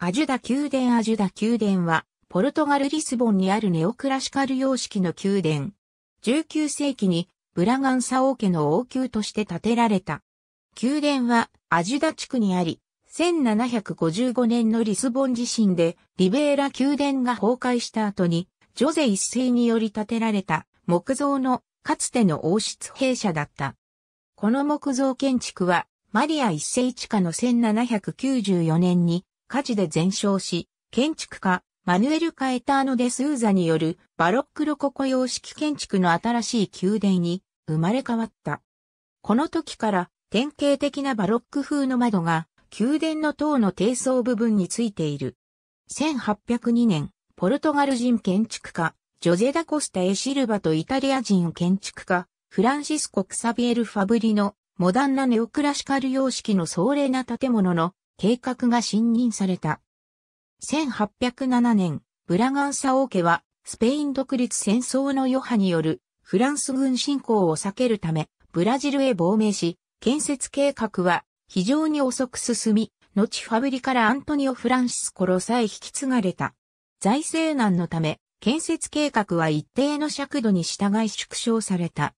アジュダ宮殿アジュダ宮殿は、ポルトガル・リスボンにあるネオクラシカル様式の宮殿。19世紀にブラガンサ王家の王宮として建てられた。宮殿はアジュダ地区にあり、1755年のリスボン地震でリベーラ宮殿が崩壊した後に、ジョゼ一世により建てられた木造のかつての王室兵舎だった。この木造建築はマリア一世一家の1794年に火事で全焼し、建築家、マヌエル・カエターノ・デ・スーザによるバロックロココ様式建築の新しい宮殿に生まれ変わった。この時から典型的なバロック風の窓が宮殿の塔の低層部分についている。1802年、ポルトガル人建築家、ジョゼ・ダ・コスタ・エ・シルバとイタリア人建築家、フランシスコ・クサビエル・ファブリのモダンなネオクラシカル様式の壮麗な建物の計画が信任された。1807年、ブラガンサ王家は、スペイン独立戦争の余波によるフランス軍侵攻を避けるため、ブラジルへ亡命し、建設計画は非常に遅く進み、後ファブリからアントニオ・フランシスコ・ロさえ引き継がれた。財政難のため、建設計画は一定の尺度に従い縮小された。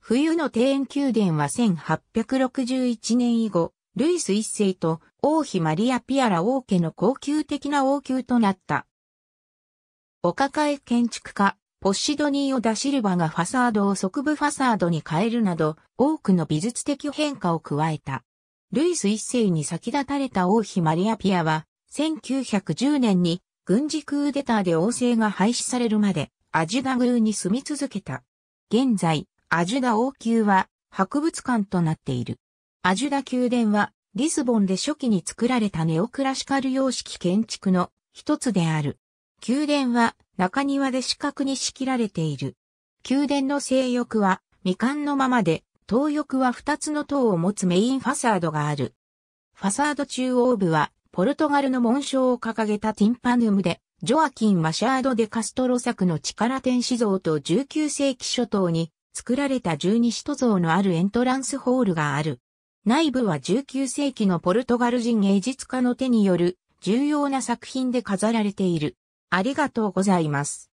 冬の庭園宮殿は1861年以後、ルイス一世と王妃マリア・ピアラ王家の高級的な王宮となった。お抱え建築家、ポッシドニーオ・ダシルバがファサードを側部ファサードに変えるなど、多くの美術的変化を加えた。ルイス一世に先立たれた王妃マリア・ピアは、1910年に軍事クーデターで王政が廃止されるまで、アジュダ宮に住み続けた。現在、アジュダ王宮は博物館となっている。アジュダ宮殿はリスボンで初期に作られたネオクラシカル様式建築の一つである。宮殿は中庭で四角に仕切られている。宮殿の西翼は未完のままで、東翼は二つの塔を持つメインファサードがある。ファサード中央部はポルトガルの紋章を掲げたティンパヌムで、ジョアキン・マシャード・デ・カストロ作の力天使像と19世紀初頭に作られた十二使徒像のあるエントランスホールがある。内部は19世紀のポルトガル人芸術家の手による重要な作品で飾られている。ありがとうございます。